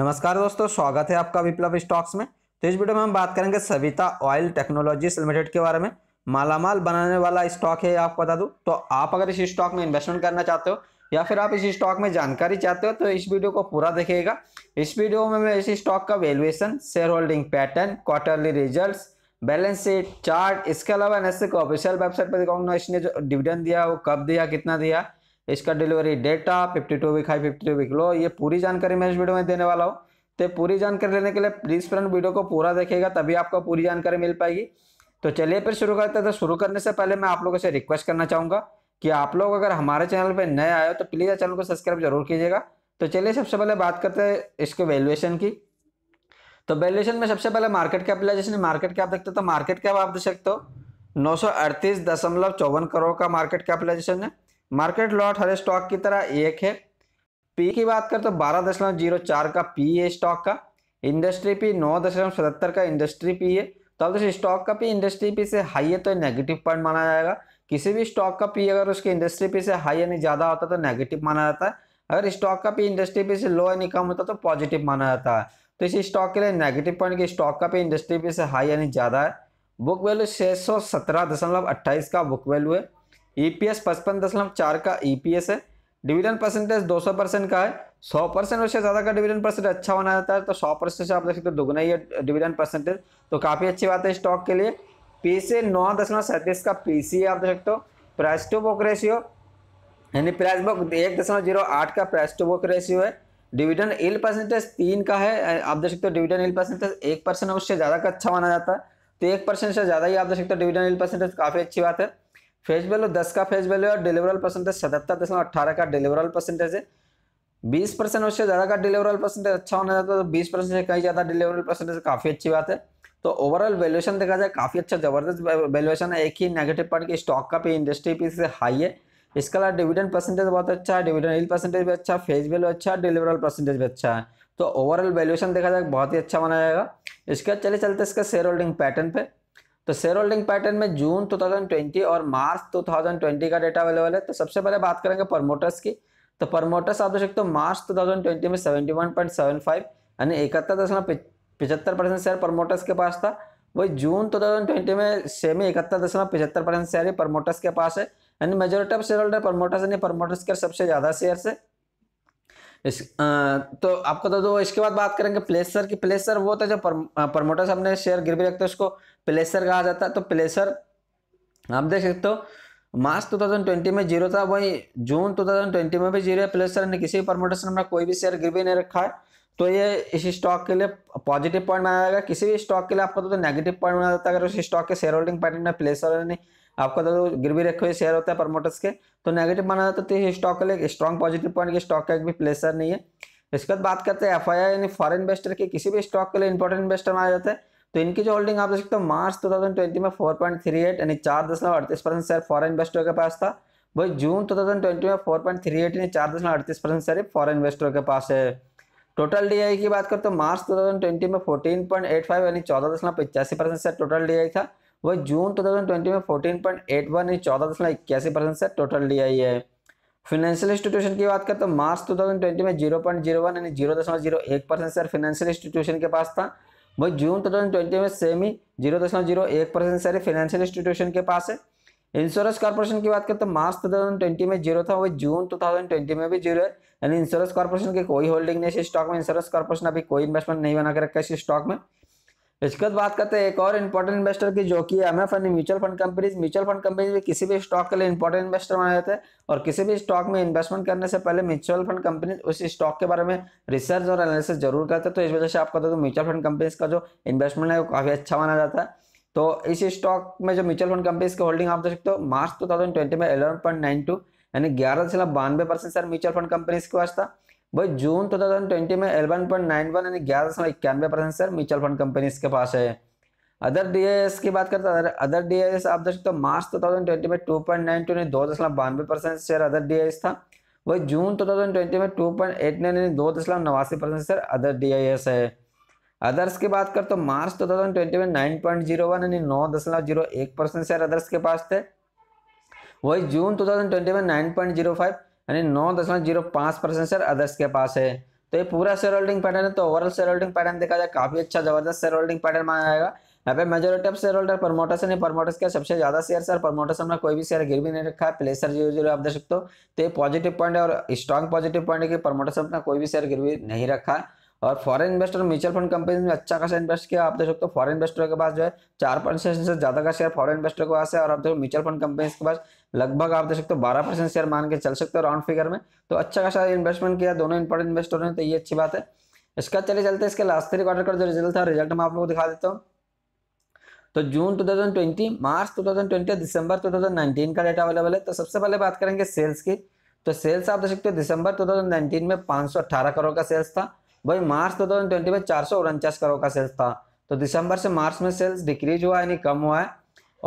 नमस्कार दोस्तों स्वागत है आपका विप्लव स्टॉक्स में तो इस वीडियो में हम बात करेंगे सविता ऑयल टेक्नोलॉजीज लिमिटेड के बारे में मालामाल बनाने वाला स्टॉक है आपको बता दूं तो आप अगर इस स्टॉक में इन्वेस्टमेंट करना चाहते हो या फिर आप इस स्टॉक में जानकारी चाहते हो तो इस वीडियो को पूरा देखिएगा इस वीडियो में मैं इस स्टॉक का valuation share holding pattern quarterly result balance sheet chart इसके अलावा एनएससी ऑफिशियल वेबसाइट पर दिखाऊंगा इसने जो डिविडेंड दिया वो कब दिया कितना दिया इसका delivery data fifty two week high fifty two week low ये पूरी जानकारी मैं इस वीडियो में देने वाला हूँ तो पूरी जानकारी लेने के लिए प्लीज़ फ्रेंड वीडियो को पूरा देखेगा तभी आपको पूरी जानकारी मिल पाएगी तो चलिए फिर शुरू करते थे तो शुरू करने से पहले मैं आप लोगों से रिक्वेस्ट करना चाहूँगा कि आप लोग अगर हमारे चैनल पर नए आए हो तो प्लीज़ चैनल को सब्सक्राइब जरूर कीजिएगा तो चलिए सबसे पहले बात करते हैं इसके वैल्यूएशन की तो वैल्यूएशन में सबसे पहले मार्केट कैपिटलाइजेशन मार्केट कैप देखते हो तो मार्केट कैप आप देख सकते हो नौ करोड़ का मार्केट कैपिटलाइजेशन है मार्केट लॉट हर स्टॉक की तरह एक है पी की बात करें तो बारह दशमलव जीरो चार का पी है स्टॉक का इंडस्ट्री पी नौ दशमलव सतहत्तर का इंडस्ट्री पी है तो अब दोस्तों स्टॉक का पी इंडस्ट्री पी से हाई है तो नेगेटिव पॉइंट माना जाएगा किसी भी स्टॉक का पी अगर उसके इंडस्ट्री पी से हाई यानी ज़्यादा होता तो नेगेटिव माना जाता है अगर स्टॉक का पी इंडस्ट्री पी से लो यानी कम होता तो पॉजिटिव माना जाता है तो इसी स्टॉक के लिए नेगेटिव पॉइंट की स्टॉक का पी इंडस्ट्री पी से हाई यानी ज़्यादा है बुक वैल्यू छः सौ सत्रह दशमलव अट्ठाईस का बुक वैल्यू है ईपीएस e पचपन दशमलव चार का ईपीएस e है डिविडेंड परसेंटेज 200 परसेंट का है 100 परसेंट उससे ज़्यादा का डिविडेंड परसेंट अच्छा होना जाता है तो 100 परसेंट से आप देख सकते हो दुगना ही है डिविडेंड परसेंटेज तो काफ़ी अच्छी बात है स्टॉक के लिए पी से नौ दशमलव सैंतीस का पी सी आप देख सकते हो प्राइस टू बुक रेशियो यानी प्राइस बुक एक दशमलव जीरो आठ का प्राइस टू बुक रेशियो है डिविडेंड इल परसेंटेज तीन का है आप देख सकते हो डिविडेंड इल परसेंटेज एक परसेंट उससे ज़्यादा का अच्छा माना जाता है तो एक परसेंट से ज़्यादा ही आप देख सकते हो डिविडेंड इल परसेंटेज काफ़ी अच्छी बात है फेज वैल्यू दस का फेज वैल्यू और डिलीवरल परसेंटेज सतहत्तर दशमलव अट्ठारह का डिलीवरल परसेंटेज है बीस परसेंट उससे ज़्यादा का डिलीवरल परसेंटेज अच्छा होना चाहता है तो बीस परसेंट से कहीं ज़्यादा डिलीवरल परसेंटेज काफ़ी अच्छी बात है तो ओवरऑल वैल्यूएशन देखा जाए काफ़ी अच्छा जबरदस्त वैल्यूएशन है एक ही नेगेटिव पॉइंट की स्टॉक का भी इंडस्ट्री पी से हाई है इसके अलावा डिविडेंड परसेंटेज बहुत अच्छा है डिविडेंड हिल परसेंटेज भी अच्छा है फेज वैल्यू अच्छा है डिलीवरल परसेंटेज भी अच्छा है तो ओवरऑल वैल्यूएशन देखा जाए बहुत ही अच्छा माना जाएगा इसके बाद चले चलते इसका शेयर होल्डिंग पैटर्न पर तो शेयर होल्डिंग पैटर्न में जून 2020 और मार्च 2020 का डेटा अवेलेबल है तो सबसे पहले बात करेंगे प्रमोटर्स की तो प्रमोटर्स आप देख सकते हो मार्च 2020 में 71.75 यानी इकहत्तर दशमलव पिछहत्तर परसेंट शेयर प्रमोटर्स के पास था वही जून 2020 में सेमी इकहत्तर दशमलव पिछहत्तर परसेंट शेयर प्रमोटर्स के पास है यानी majority of share holder promoters यानी प्रमोटर्स के सबसे ज़्यादा शेयर है इस आ, तो आपको बता दो तो इसके बाद बात करेंगे प्लेसर की प्लेसर वो था जो प्रमोटर साहब ने शेयर गिर भी रखते उसको प्लेसर कहा जाता है तो प्लेसर आप देख सकते हो मार्च 2020 में जीरो था वही जून 2020 में भी जीरो है प्लेसर ने किसी भी प्रमोटर से हमने कोई भी शेयर गिर भी नहीं रखा है तो ये इस स्टॉक के लिए पॉजिटिव पॉइंट माना जाएगा किसी भी स्टॉक के लिए आपको तो, नेगेटिव पॉइंट माना जाता है अगर उस स्टॉक के शेयर होल्डिंग पैटर्न में प्लेसर ने आपका तो गिरवी रखे हुए शेयर होता है प्रमोटर्स के तो नेगेटिव माना जाता है स्टॉक तो का एक स्ट्रॉन्ग पॉजिटिव पॉइंट स्टॉक का एक भी प्लेसर नहीं है इसके बाद बात करते हैं एफ यानी फॉरन इन्वेस्टर के किसी भी स्टॉक के लिए इंपॉर्टेंट इन्वेस्टर माना जाता है तो इनकी जो होल्डिंग आप देख सकते हो मार्च 2020 में 4.38 यानी चार दशमलव अड़तीस परसेंट शेयर फॉरन इन्वेस्टर के पास था वही जून 2020 में 4.38 यानी चार दशमलव अड़तीस परसेंट शेयर फॉरन इन्वेस्टर के पास है टोटल डीआई की बात करते हो मार्च 2020 में 14.85 यानी चौदह दशमलव पचासी परसेंट शेयर टोटल डीआई था वह जून 2020 में 14.81 यानी चौदह दशमलव इक्यासी परसेंट से टोटल डी आई है फाइनेंशियल इंस्टीट्यूशन की बात करें तो मार्च 2020 में 0.01 यानी जीरो दशमलव जीरो एक परसेंट सर फाइनेंशियल इंस्टीट्यूशन के पास था वही जून 2020 में सेम ही जीरो दशमलव जीरो एक परसेंट सर फाइनेंशियल इंस्टीट्यूशन के पास है इंश्योरेंस कॉर्पोरेशन की बात करें तो मार्च ट्वेंटी में जीरो था वही जून टू थाउजेंड ट्वेंटी में भी जीरो है यानी इंश्योरेंस कॉर्पोरेशन की कोई होल्डिंग नहीं है स्टॉक में इंश्योरेंस कॉर्पोरेशन अभी कोई इन्वेस्टमेंट नहीं बना के रखा है इस स्टॉक में इसके बाद बात करते हैं एक और इंपॉर्टेंट इन्वेस्टर की जो कि M F and mutual fund companies mutual fund companies में किसी भी स्टॉक के लिए इंपॉर्टेंट इन्वेस्टर माने जाते हैं और किसी भी स्टॉक में इन्वेस्टमेंट करने से पहले म्यूचुअल फंड कंपनीज उस स्टॉक के बारे में रिसर्च और एनालिसिस जरूर करते हैं तो इस वजह से आपको तो म्यूचुअल फंड कंपनीज का जो इन्वेस्टमेंट है वो काफ़ी अच्छा माना जाता है तो इस स्टॉक में जो म्यूचुअल फंड कंपनीज की होल्डिंग आप देख सकते हो मार्च टू थाउजेंड ट्वेंटी में इलेवन पॉइंट नाइन टू यानी ग्यारह दशमलव बानवे percent share mutual fund companies के पास था भाई जून टू थाउजेंड ट्वेंटी में एलेवन पॉइंट नाइन वन यानी ग्यारह दशमलव इक्यानवे percent share mutual fund companies के पास है अदर डी की बात करते हैं अदर डी आप देख सकते हो मार्च टू थाउजेंड ट्वेंटी में टू पॉइंट नाइन टू यानी दो दशमलव बानवे परसेंट शेयर अदर डी था वही जून टू थाउजेंड ट्वेंटी में टू पॉइंट एट नाइन यानी दो दशमलव नवासी परसेंट शेयर अदर डी है अदर्स की बात करते हो मार्च टू थाउजेंड ट्वेंटी में नाइन पॉइंट जीरो वन यानी नौ दशमलव जीरो एक परसेंट शेयर अदर्स के पास थे वही जून टू थाउजेंड ट्वेंटी में नाइन पॉइंट जीरो फाइव यानी नौ दशमलव जीरो पाँच परसेंट शेयर अदर्स के पास है तो ये पूरा शेयर होल्डिंग पैटर्न है तो ओवरऑल शेयर होल्डिंग पैटर्न देखा जाए काफी अच्छा जबरदस्त शेयर होल्डिंग पैटर्न माना जाएगा यहाँ पे majority of share holder promoters नहीं प्रमोटर्स के सबसे ज्यादा शेयर सर प्रमोटर्स हमने कोई भी शेयर गिर भी नहीं रखा है प्लेसर जीरो जीरो आप देख सकते हो तो ये पॉजिटिव पॉइंट है और स्ट्रॉन्ग पॉजिटिव पॉइंट है कि प्रमोटर्स अपना कोई भी शेयर गिर भी नहीं रखा है और foreign investor mutual fund company में अच्छा खासा इन्वेस्ट किया आप देख सकते हो फॉरेन इन्वेस्टर के पास जो है चार परसेंट से ज्यादा का शेयर फॉरेन इन्वेस्टर के पास है और आप देखो म्यूचुअल फंड कंपनी के पास लगभग आप देख सकते हो बारह परसेंट शेयर मान के चल सकते हो राउंड फिगर में तो अच्छा खासा इन्वेस्टमेंट किया दोनों इंपॉर्टेंट इन्वेस्टर ने तो ये अच्छी बात है इसका चले चलते इसके लास्ट थ्री क्वार्टर का जो रिजल्ट था रिजल्ट मैं आप लोग को दिखा देता हूँ तो जून 2020, मार्च 2020 दिसंबर 2019 का डेटा अवेलेबल है तो सबसे पहले बात करेंगे सेल्स की तो सेल्स आप देख सकते हो दिसंबर 2019 में 518 करोड़ का सेल्स था भाई मार्च तो दो थाउजेंड ट्वेंटी में चार सौ उनचास करोड़ का सेल्स था तो दिसंबर से मार्च में सेल्स डिक्रीज हुआ यानी कम हुआ है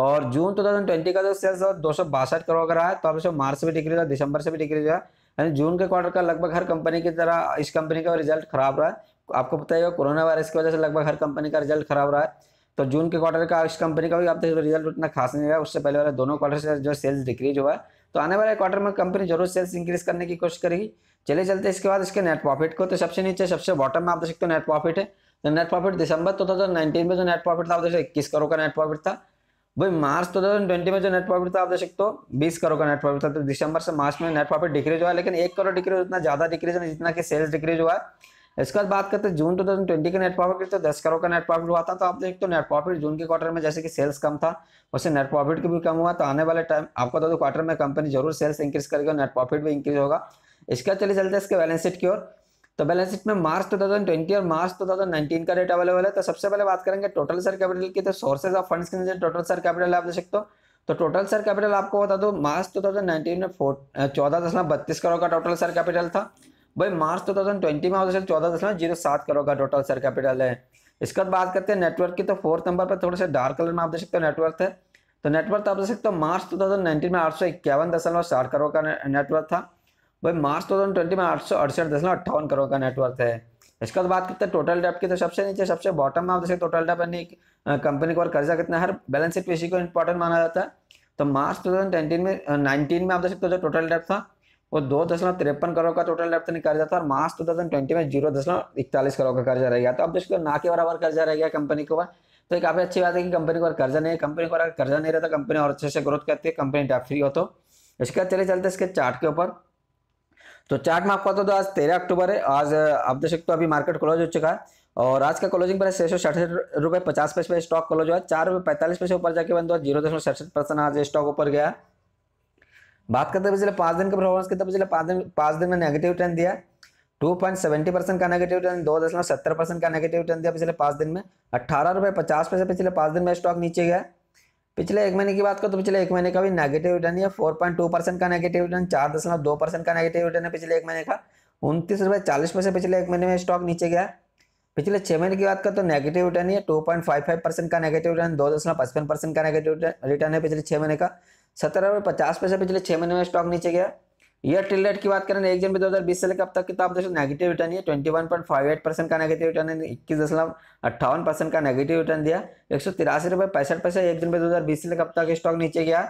और जून टू ट्वेंटी का जो सेल्स दो सौ बासठ करोड़ का रहा है तो अब से मार्च से भी डिक्रीज हुआ दिसंबर से भी डिक्रीज हुआ यानी जून के क्वार्टर का लगभग हर कंपनी की तरह इस कंपनी का रिजल्ट खराब रहा है आपको पता ही कोरोना वायरस की वजह से लगभग हर कंपनी का रिजल्ट खराब रहा है तो जून के क्वार्टर का इस कंपनी का भी आप देखिए रिजल्ट उतना खास नहीं रहा उससे पहले वाले दोनों क्वार्टर से जो सेल्स डिक्रीज हुआ है तो आने वाले क्वार्टर में कंपनी जरूर सेल्स इंक्रीज करने की कोशिश करेगी चले चलते इसके बाद इसके नेट प्रॉफिट को तो सबसे नीचे सबसे बॉटम में आप देख सकते हो नेट प्रॉफिट है तो net profit December two thousand nineteen में जो नेट प्रॉफिट था आप देख सकते इक्कीस करोड़ का नेट प्रॉफिट था भाई मार्च टू थाउजेंड ट्वेंटी में जो नेट प्रॉफिट था आप देख सकते हो बीस करोड़ का नेट प्रॉफिट था तो दिसंबर से मार्च में नेट प्रॉफिट डिक्रीज हुआ लेकिन एक करोड़ डिक्रीज उतना ज्यादा डिक्रीज है जितना कि सेल्स डिक्रीज हुआ है इसके बाद बात करते हैं जून टू थाउजेंड ट्वेंटी के नेट प्रॉफिट तो दस करोड़ का नेट प्रॉफिट हुआ था तो आप देखते हो नेट प्रॉफिट जून के क्वार्टर में जैसे कि सेल्स कम था वैसे नेट प्रॉफिट भी कम हुआ तो आने वाले टाइम आपको तो क्वार्टर में कंपनी जरूर सेल्स इंक्रीज करेगी और नेट प्रॉफिट भी इंक्रीज होगा इसके बाद चले चलते हैं इसके बैलेंस शीट की ओर तो बैलेंस शीट में मार्च 2020 और मार्च 2019 का डेट अवेलेबल है तो सबसे पहले बात करेंगे टोटल सर कैपिटल की तो सोर्सेज ऑफ फंड्स के नीचे टोटल सर कैपिटल आप देख सकते हो तो टोटल सर कैपिटल आपको बता दो मार्च 2019 में चौदह दशमलव बत्तीस करोड़ का टोटल सर कैपिटल था भाई मार्च 2020 में उसे चौदह दशमलव जीरो सात करोड़ का टोटल सर कैपिटल है इसके बाद बात करते हैं नेटवर्क की तो फोर्थ नंबर पर थोड़े से डार्क कलर में आप देख सकते हो नेटवर्क है तो नेटवर्क तो आप देख सकते हो मार्च 2019 में आठ सौ इक्यावन दशमलव साठ करोड़ का नेटवर्क था भाई मार्च टू थाउजेंड ट्वेंटी में आठ सौ अड़सठ दशमलव अट्ठावन करोड़ का नेटवर्क है इसके बाद बात करते हैं टोटल डेप की तो सबसे नीचे सबसे बॉटम में आप देखिए टोटल डेप यानी कंपनी को कर्जा कितना हर बैलेंस शीट इसी को इंपॉर्टेंट माना जाता है तो मार्च टू थाउजेंड में नाइनटीन में आप देख सकते हो जो टोटल डेप था वो दो दशमलव तिरपन करोड़ का टोटल डेप नहीं कर्जा था और मार्च टू थाउजेंड ट्वेंटी में जीरो दशमलव इकतालीस करोड़ का कर्जा रह गया तो अब देखो ना के बराबर कर्जा रह गया कंपनी के ऊपर तो काफ़ी अच्छी बात है कि कंपनी को कर्जा नहीं है कंपनी को अगर कर्जा नहीं रहता कंपनी और अच्छे से ग्रोथ करती है कंपनी डेप फ्री हो तो इसके बाद चले चलते इसके चार्ट के ऊपर तो चार्ट में आपको बता दो तो आज तेरह अक्टूबर है आज आप देख सकते हो अभी मार्केट क्लोज हो चुका है और आज का क्लोजिंग प्राइस छह सौ सड़सठ रुपये पचास पैसे पे स्टॉक क्लोज हुआ है चार रुपये पैंतालीस पैसे ऊपर जाके बंद हुआ जीरो दशमलव सड़सठ परसेंट आज स्टॉक ऊपर गया बात करते हैं पिछले पाँच दिन के परफॉर्मेंस की तो पिछले पाँच दिन पाँच दिन में नेगेटिव ट्रेंड दिया टू पॉइंट सेवेंटी परसेंट का नेगेटिव ट्रेंड दो दशमलव सत्तर परसेंट का नेगेटिव ट्रेंड दिया पिछले पाँच दिन में अठारह रुपये पचास पैसे पिछले पाँच दिन में स्टॉक नीचे गया पिछले एक महीने की बात करो तो पिछले एक महीने का भी नेगेटिव रिटर्न है फोर पॉइंट टू परसेंट का नेगेटिव रिटर्न चार दशमलव दो परसेंट का नेगेटिव रिटर्न है पिछले एक महीने का उनतीस रुपये चालीस पैसे पिछले एक महीने में स्टॉक नीचे गया पिछले छः महीने की बात करो तो नेगेटिव रिटर्न है two point five five percent का नेगेटिव रिटर्न दो दशमलव पचपन परसेंट का नेगेटिव रिटर्न है पिछले छः महीने का सत्रह रुपये पचास पैसे पिछले छः महीने में स्टॉक नीचे गया ईयर टिल डेट की बात करें एक जनवरी बीस से लेकर अब तक की तो आप देखो negative return five eight percent का नेगेटिव रिटर्न है इक्कीस दशमलव अट्ठावन परसेंट का नेगेटिव रिटर्न दिया एक सौ तिरासी रुपये पैंसठ पैसे एक जनवरी बीस से लेकर अब तक स्टॉक नीचे गया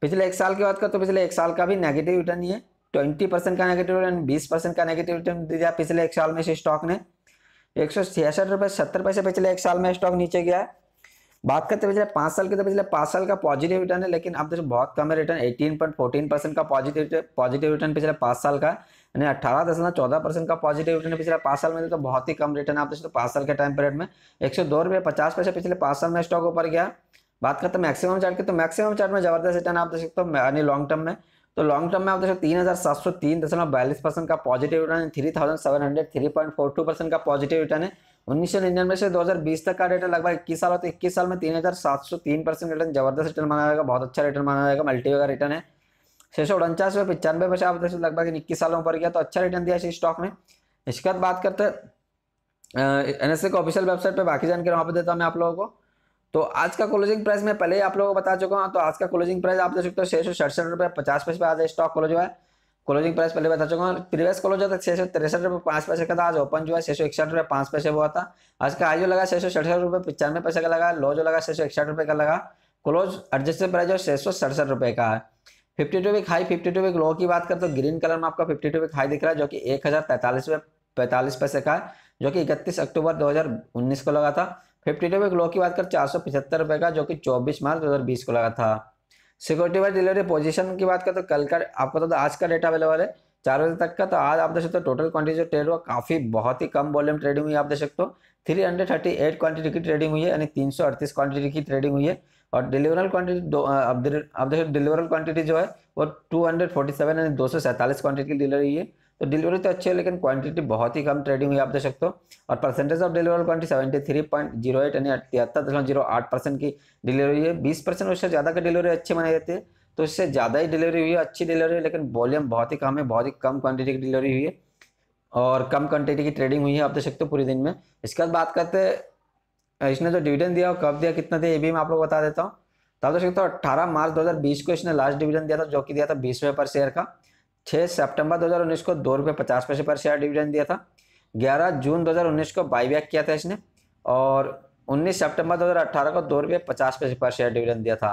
पिछले एक साल की बात करें तो पिछले एक साल का भी नेगेटिव रिटर्न ये ट्वेंटी परसेंट का नेगेटिव रिटर्न बीस परसेंट का नेगेटिव रिटर्न दिया पिछले एक साल में इस स्टॉक ने एक सौ छियासठ रुपये सत्तर पैसे पिछले एक साल में स्टॉक नीचे गया है बात करते पिछले पांच साल के तो पिछले पांच साल का पॉजिटिव रिटर्न है लेकिन अब देखो बहुत कम है return eighteen point fourteen percent का पॉजिटिव पॉजिटिव रिटर्न पिछले पांच साल का यानी अठारह दशमलव चौदह परसेंट का पॉजिटिव रिटर्न पिछले पांच साल में तो बहुत ही कम रिटर्न आप देखो पांच साल के टाइम पीरियड में एक सौ दो पचास पैसे पिछले पांच साल में स्टॉक ऊपर गया बात करते हैं मैक्सिमम चार्ट की तो मैक्सिमम चार्ट में जबरदस्त रिटर्न आप देख सकते हो यानी लॉन्ग टर्म में तो लॉन्ग टर्म में आप देखो तीन हज़ार सात सौ तीन दशमलव बयालीस परसेंट का positive return three thousand seven hundred three point four two percent का पॉजिटिव रिटर्न है उन्नीस सौ निन्यानवे से 2020 तक का रिटर्न लगभग इक्कीस साल होता तो इक्कीस साल में तीन हजार सात सौ तीन परसेंट रिटर्न जबरदस्त रिटर्न माना जाएगा बहुत अच्छा रिटर्न माना जाएगा मल्टीवे का रिटर्न है छह सौ उनचास में पचानवे पचास प्रतिशत लगभग इक्कीस सालों पर गया तो अच्छा रिटर्न दिया इस स्टॉक में इसके बाद बात करते हैं N S A official website पर बाकी जानकारी वहाँ पर देता हूँ मैं आप लोगों को तो आज का क्लोजिंग प्राइस मैं पहले ही आप लोगों को बता चुका हूँ तो आज का क्लोजिंग प्राइस आप देख सकते हो छः सौ सड़सठ रुपये पचास पैसे आज स्टॉक क्लोज हुआ है क्लोजिंग प्राइस पहले बता चुका हूँ प्रीवियस क्लोज होता छः सौ तिरसठ रुपये पाँच पैसे का था आज ओपन जो है छः सौ इकसठ रुपये पाँच पैसे हुआ था आज का हाई जो लगा छः सौ सड़सठ रुपये पचानवे पैसे का लगा लो जो लगा छः सौ इकसठ रुपये का लगा क्लोज एडजस्टेड प्राइस जो छः सौ सड़सठ रुपये का है fifty two week high fifty two week low की बात करते तो ग्रीन कलर में आपका फिफ्टी टू वीक हाई दिख रहा है जो कि एक हज़ार तैंतालीस रुपये पैंतालीस पैसे का है जो कि इकतीस अक्टूबर दो हज़ार उन्नीस को लगा था फिफ्टी टू वीक लो की बात कर चार सौ पचहत्तर रुपये का जो कि चौबीस मार्च दो हज़ार बीस को लगा था सिक्योरिटी वाइज डिलीवरी पोजीशन की बात करें तो कल का आपको तो आज का डेटा अवेलेबल है चार बजे तक का तो आज आप देख सकते हो टोटल क्वांटिटी जो ट्रेड हुआ काफी बहुत ही कम वॉल्यूम ट्रेडिंग हुई आप देख सकते हो three hundred thirty eight quantity की ट्रेडिंग हुई है यानी तीन सौ अड़तीस क्वांटिटी की ट्रेडिंग हुई है और डिलीवरल क्वांटिटी आप देखो डिलीवरल क्वांटिटी जो है वो टू हंड्रेड फोर्टी सेवन यानी दो सौ सैंतालीस क्वांटिटी की डिलीवरी हुई है तो डिलीवरी तो अच्छी है लेकिन क्वांटिटी बहुत ही कम ट्रेडिंग हुई आप देख सकते हो और percentage of deliver quantity seventy three point zero eight यानी तिहत्तर दशमलव जीरो आठ परसेंट की डिलीवरी है बीस परसेंट उससे ज़्यादा की डिलीवरी अच्छी मनाई जाती है तो उससे ज़्यादा ही डिलीवरी हुई है अच्छी डिलीवरी है लेकिन वॉल्यूम बहुत ही कम है बहुत ही कम क्वांटिटी की डिलीवरी हुई है और कम क्वांटिटी की ट्रेडिंग हुई है आप देख सकते हो पूरे दिन में इसके बाद बात करते इसने जो डिविडेंड दिया कब दिया कितना दिया ये भी मैं आप लोग बता देता हूँ तो आप देख सकते हो अठारह मार्च बीस को इसने लास्ट डिविडेंड दिया था जो कि दिया था बीस रुपये पर शेयर का छः सितंबर 2019 को दो रुपये पचास पैसे पर शेयर डिविडेंड दिया था ग्यारह जून 2019 को बाईबैक किया था इसने और 19 सितंबर 2018 को दो रुपये पचास पैसे पर शेयर डिविडेंड दिया था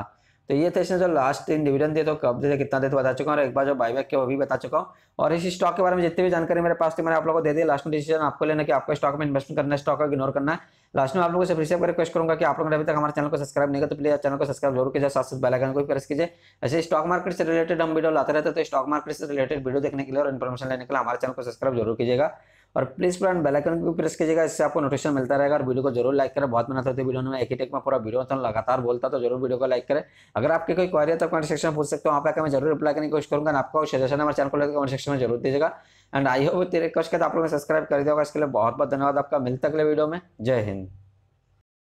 तो ये थे इसने जो लास्ट तीन डिविडेंड दिए तो कब दिए कितना दे तो बता चुका हूँ और एक बार जो बाईबैक किया वो भी बता चुका हूँ और इस स्टॉक के बारे में जितनी भी जानकारी मेरे पास थी मैंने आप लोगों को दे दी लास्ट में डिसीजन आपको लेना कि आपको स्टॉक में इन्वेस्टमेंट करना है स्टॉक को इग्नोर करना है लास्ट में आप लोगों से फिर से रिक्वेस्ट करूंगा कि आप लोगों ने अभी तक हमारे चैनल को सब्सक्राइब नहीं किया तो प्लीज चैनल को सब्सक्राइब जरूर कीजिए साथ साथ बेलाइकन को भी प्रेस कीजिए ऐसे स्टॉक मार्केट से रिलेटेड हम वीडियो लाते रहते हैं तो स्टॉक मार्केट से रिलेटेड वीडियो देखने के लिए और इन्फॉर्मेशन लेने के लिए हमारे चैनल को सब्सक्राइब जरूर कीजिएगा और प्लीज फ्रेंड बेलाइकन को प्रेस कीजिएगा इससे आपको नोटिफिकेशन मिलता रहेगा और वीडियो को जरूर लाइक करें बहुत मेहनत होती है वीडियो में एक ही टेक में पूरा वीडियो तो लगातार बोलता तो जरूर वीडियो को लाइक करें अगर आपकी कोई क्वारी है तो कमेंट सेक्शन में पूछ सकते हो आप मैं जरूर रिप्लाई करने की कोशिश करूंगा आपको सजेशन हमारे चैनल को लेकर कमेंट सेक्शन में जरूर दीजिएगा एंड आई होप तेरे कश के आप लोग सब्सक्राइब कर दिया होगा इसके लिए बहुत बहुत धन्यवाद आपका मिलता अगले वीडियो में जय हिंद